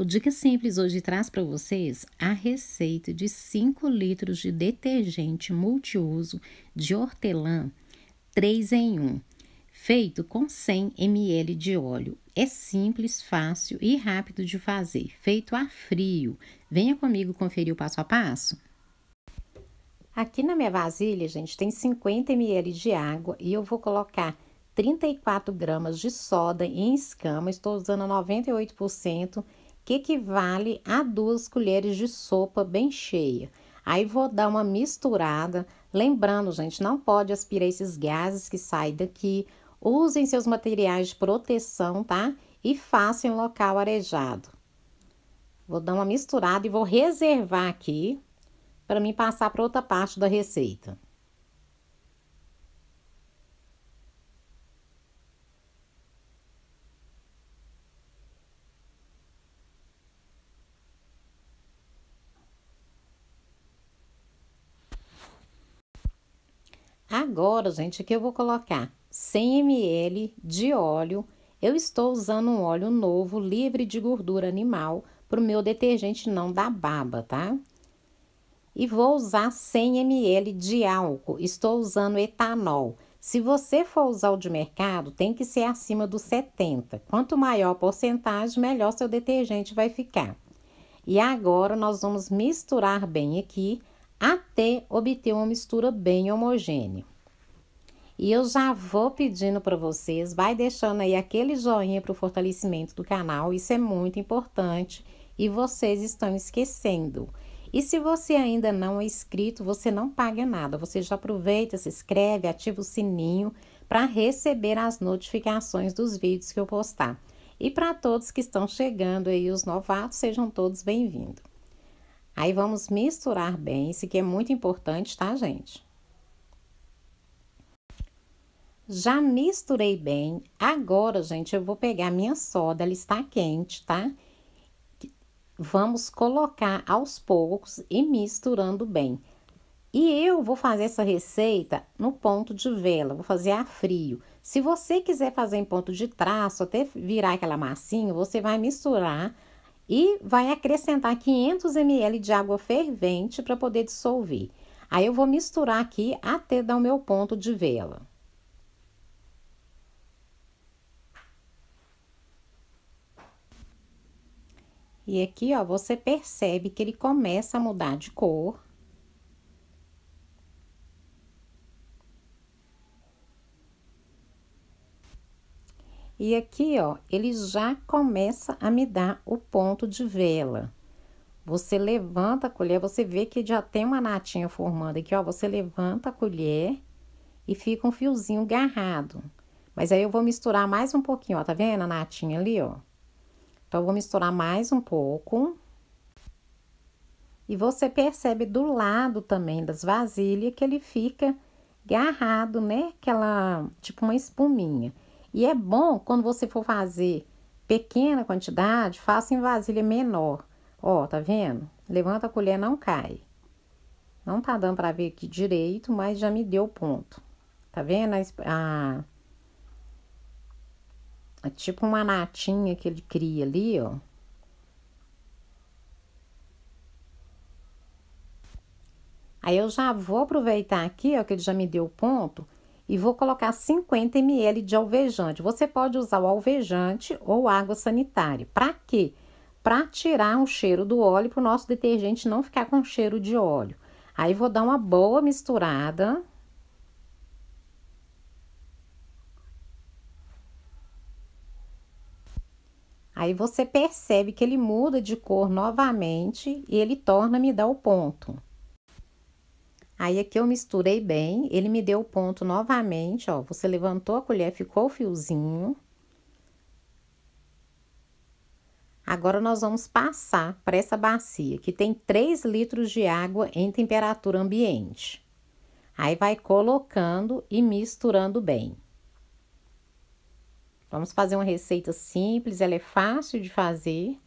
O Dica Simples hoje traz para vocês a receita de 5 litros de detergente multiuso de hortelã 3 em 1, feito com 100 ml de óleo. É simples, fácil e rápido de fazer, feito a frio. Venha comigo conferir o passo a passo. Aqui na minha vasilha, gente, tem 50 ml de água e eu vou colocar 34 gramas de soda em escama. Estou usando 98% que equivale a duas colheres de sopa bem cheia. Aí vou dar uma misturada, lembrando, gente, não pode aspirar esses gases que saem daqui. Usem seus materiais de proteção, tá? E façam um local arejado. Vou dar uma misturada e vou reservar aqui para mim passar para outra parte da receita. agora, gente, aqui eu vou colocar 100 ml de óleo. Eu estou usando um óleo novo, livre de gordura animal, para o meu detergente não dar baba, tá? E vou usar 100 ml de álcool, estou usando etanol. Se você for usar o de mercado, tem que ser acima dos 70. Quanto maior a porcentagem, melhor seu detergente vai ficar. E agora, nós vamos misturar bem aqui, até obter uma mistura bem homogênea. E eu já vou pedindo para vocês, vai deixando aí aquele joinha para o fortalecimento do canal, isso é muito importante e vocês estão esquecendo. E se você ainda não é inscrito, você não paga nada, você já aproveita, se inscreve, ativa o sininho para receber as notificações dos vídeos que eu postar. E para todos que estão chegando aí, os novatos, sejam todos bem-vindos. Aí vamos misturar bem, isso que é muito importante, tá, gente? Já misturei bem. Agora, gente, eu vou pegar minha soda, ela está quente, tá? Vamos colocar aos poucos e misturando bem. E eu vou fazer essa receita no ponto de vela, vou fazer a frio. Se você quiser fazer em ponto de traço, até virar aquela massinha, você vai misturar e vai acrescentar 500 ml de água fervente para poder dissolver. Aí eu vou misturar aqui até dar o meu ponto de vela. E aqui, ó, você percebe que ele começa a mudar de cor. E aqui, ó, ele já começa a me dar o ponto de vela. Você levanta a colher, você vê que já tem uma natinha formando aqui, ó. Você levanta a colher e fica um fiozinho garrado. Mas aí eu vou misturar mais um pouquinho, ó, tá vendo a natinha ali, ó? Então, vou misturar mais um pouco. E você percebe do lado também das vasilhas que ele fica garrado, né? Aquela, tipo uma espuminha. E é bom quando você for fazer pequena quantidade, faça em vasilha menor. Ó, tá vendo? Levanta a colher, não cai. Não tá dando para ver aqui direito, mas já me deu ponto. Tá vendo a, a é tipo uma natinha que ele cria ali, ó. Aí eu já vou aproveitar aqui, ó, que ele já me deu o ponto, e vou colocar 50 ml de alvejante. Você pode usar o alvejante ou água sanitária. Para quê? Para tirar o cheiro do óleo, para o nosso detergente não ficar com cheiro de óleo. Aí vou dar uma boa misturada. Aí você percebe que ele muda de cor novamente e ele torna a me dar o ponto. Aí aqui eu misturei bem, ele me deu o ponto novamente, ó. Você levantou a colher, ficou o fiozinho. Agora nós vamos passar para essa bacia, que tem 3 litros de água em temperatura ambiente. Aí vai colocando e misturando bem. Vamos fazer uma receita simples, ela é fácil de fazer.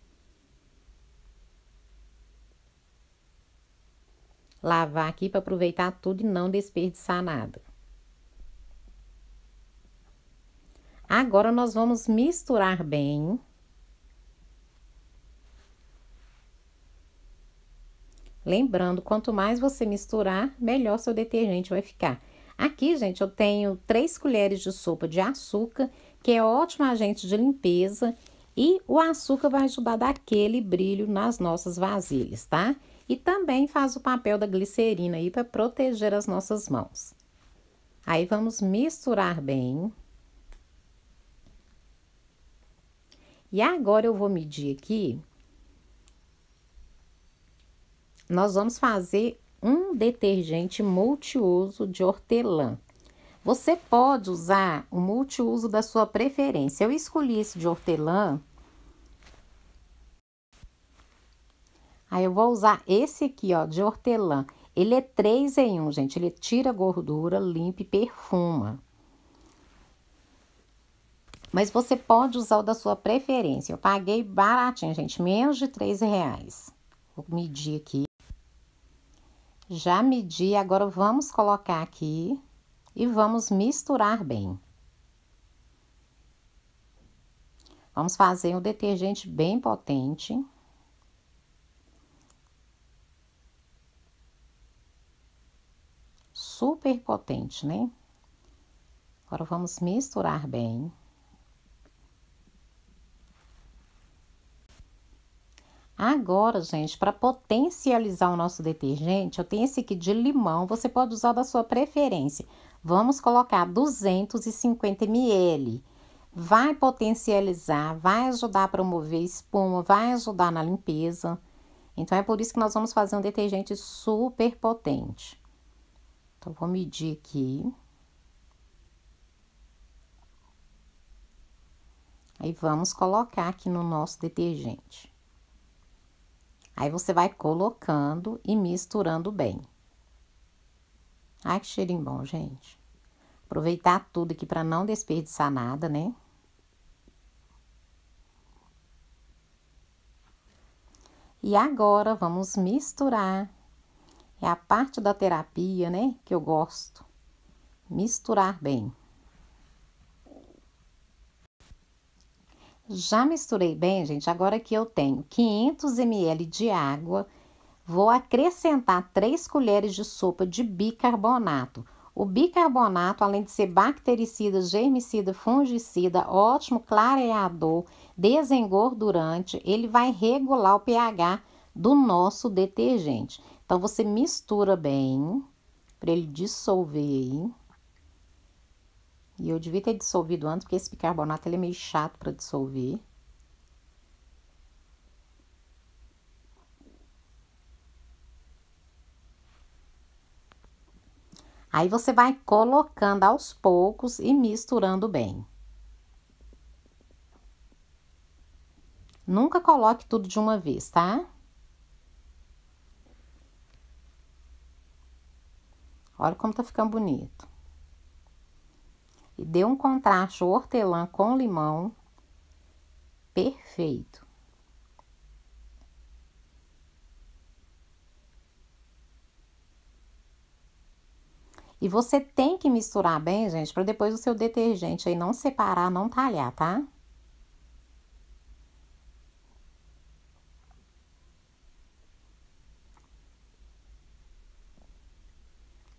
Lavar aqui para aproveitar tudo e não desperdiçar nada. Agora, nós vamos misturar bem. Lembrando, quanto mais você misturar, melhor seu detergente vai ficar. Aqui, gente, eu tenho 3 colheres de sopa de açúcar que é ótimo agente de limpeza, e o açúcar vai ajudar a dar aquele brilho nas nossas vasilhas, tá? E também faz o papel da glicerina aí para proteger as nossas mãos. Aí vamos misturar bem. E agora eu vou medir aqui. Nós vamos fazer um detergente multiuso de hortelã. Você pode usar o multiuso da sua preferência. Eu escolhi esse de hortelã. Aí eu vou usar esse aqui, ó, de hortelã. Ele é 3 em 1, gente. Ele tira gordura, limpa e perfuma. Mas você pode usar o da sua preferência. Eu paguei baratinho, gente. Menos de 3 reais. Vou medir aqui. Já medi, agora vamos colocar aqui e vamos misturar bem. Vamos fazer um detergente bem potente. Super potente, né? Agora vamos misturar bem. Agora, gente, para potencializar o nosso detergente, eu tenho esse aqui de limão, você pode usar da sua preferência. Vamos colocar 250 ml. Vai potencializar, vai ajudar a promover espuma, vai ajudar na limpeza. Então, é por isso que nós vamos fazer um detergente super potente. Então, vou medir aqui. Aí, vamos colocar aqui no nosso detergente. Aí, você vai colocando e misturando bem. Ai, que cheirinho bom, gente. Aproveitar tudo aqui para não desperdiçar nada, né? E agora vamos misturar. É a parte da terapia, né, que eu gosto. Misturar bem. Já misturei bem, gente. Agora aqui eu tenho 500 ml de água Vou acrescentar 3 colheres de sopa de bicarbonato. O bicarbonato, além de ser bactericida, germicida, fungicida, ótimo clareador, desengordurante, ele vai regular o pH do nosso detergente. Então você mistura bem para ele dissolver E eu devia ter dissolvido antes, porque esse bicarbonato ele é meio chato para dissolver. Aí você vai colocando aos poucos e misturando bem. Nunca coloque tudo de uma vez, tá? Olha como tá ficando bonito. E deu um contraste hortelã com limão perfeito. E você tem que misturar bem, gente, para depois o seu detergente aí não separar, não talhar, tá?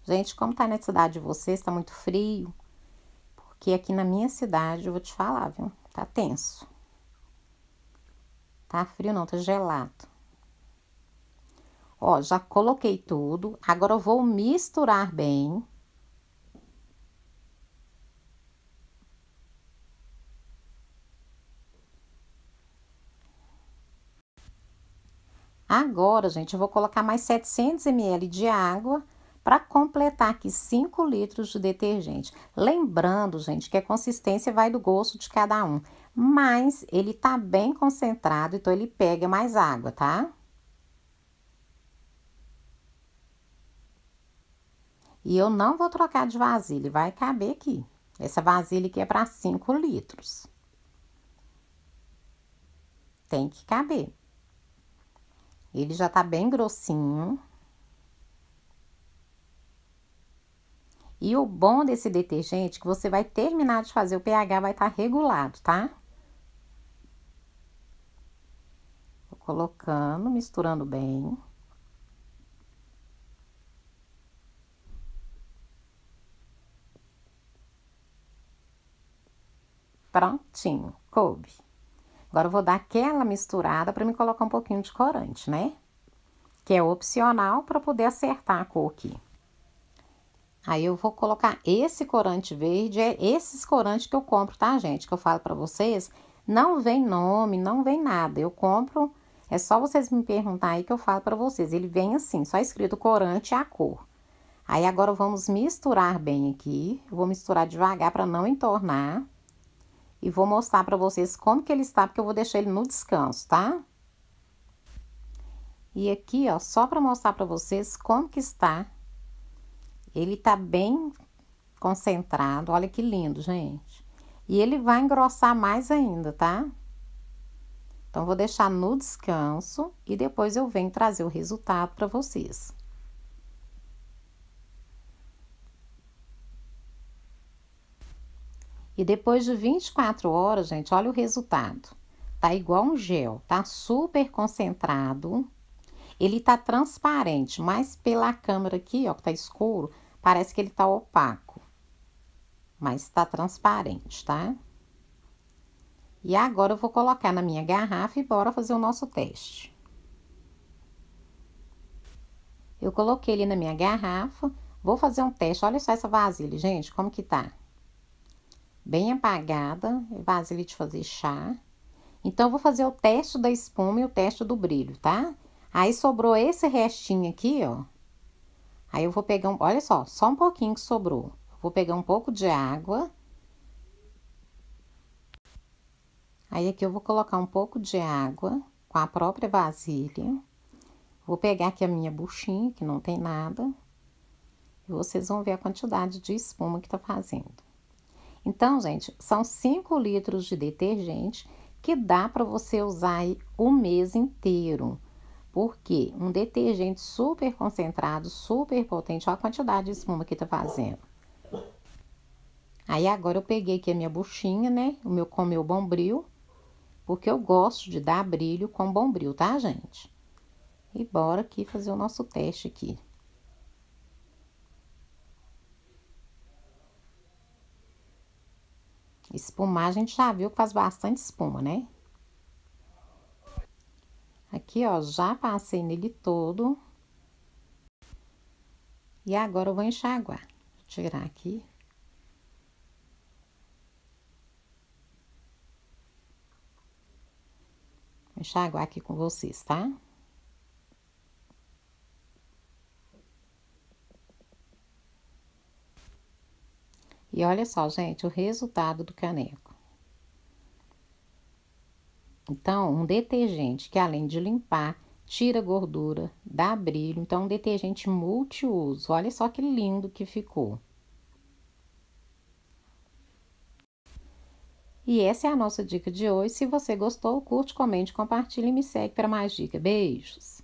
Gente, como tá na cidade de vocês, tá muito frio, porque aqui na minha cidade, eu vou te falar, viu? Tá tenso. Tá frio não, tá gelado. Ó, já coloquei tudo. Agora eu vou misturar bem Agora, gente, eu vou colocar mais 700 ml de água para completar aqui 5 litros de detergente. Lembrando, gente, que a consistência vai do gosto de cada um, mas ele tá bem concentrado, então ele pega mais água, tá? E eu não vou trocar de vasilha, vai caber aqui. Essa vasilha aqui é para 5 litros. Tem que caber. Ele já tá bem grossinho. E o bom desse detergente é que você vai terminar de fazer, o pH vai estar tá regulado, tá? Vou colocando, misturando bem. Prontinho, coube. Agora, eu vou dar aquela misturada para me colocar um pouquinho de corante, né? Que é opcional para poder acertar a cor aqui. Aí, eu vou colocar esse corante verde, é esses corantes que eu compro, tá, gente? Que eu falo para vocês, não vem nome, não vem nada. Eu compro, é só vocês me perguntar aí que eu falo para vocês. Ele vem assim, só escrito corante e a cor. Aí, agora, vamos misturar bem aqui. Eu vou misturar devagar para não entornar e vou mostrar para vocês como que ele está, porque eu vou deixar ele no descanso, tá? E aqui, ó, só para mostrar para vocês como que está. Ele tá bem concentrado, olha que lindo, gente. E ele vai engrossar mais ainda, tá? Então, vou deixar no descanso e depois eu venho trazer o resultado para vocês. E depois de 24 horas, gente, olha o resultado. Tá igual um gel, tá super concentrado. Ele tá transparente, mas pela câmera aqui, ó, que tá escuro, parece que ele tá opaco. Mas tá transparente, tá? E agora eu vou colocar na minha garrafa e bora fazer o nosso teste. Eu coloquei ele na minha garrafa, vou fazer um teste. Olha só essa vasilha, gente, como que tá? Tá? bem apagada, é vasilha de fazer chá. Então, vou fazer o teste da espuma e o teste do brilho, tá? Aí, sobrou esse restinho aqui, ó. Aí, eu vou pegar um... Olha só, só um pouquinho que sobrou. Vou pegar um pouco de água. Aí, aqui eu vou colocar um pouco de água com a própria vasilha. Vou pegar aqui a minha buchinha, que não tem nada. E vocês vão ver a quantidade de espuma que tá fazendo. Então, gente, são 5 litros de detergente que dá para você usar aí o mês inteiro. Porque um detergente super concentrado, super potente, olha a quantidade de espuma que tá fazendo. Aí agora eu peguei aqui a minha buchinha, né? O meu com meu bombril, porque eu gosto de dar brilho com bombril, tá, gente? E bora aqui fazer o nosso teste aqui. Espumar a gente já viu que faz bastante espuma, né? Aqui, ó, já passei nele todo. E agora eu vou enxaguar. Vou tirar aqui. Vou enxaguar aqui com vocês, tá? Tá? E olha só, gente, o resultado do caneco. Então, um detergente que além de limpar, tira gordura, dá brilho. Então, é um detergente multiuso. Olha só que lindo que ficou. E essa é a nossa dica de hoje. Se você gostou, curte, comente, compartilhe e me segue para mais dicas. Beijos!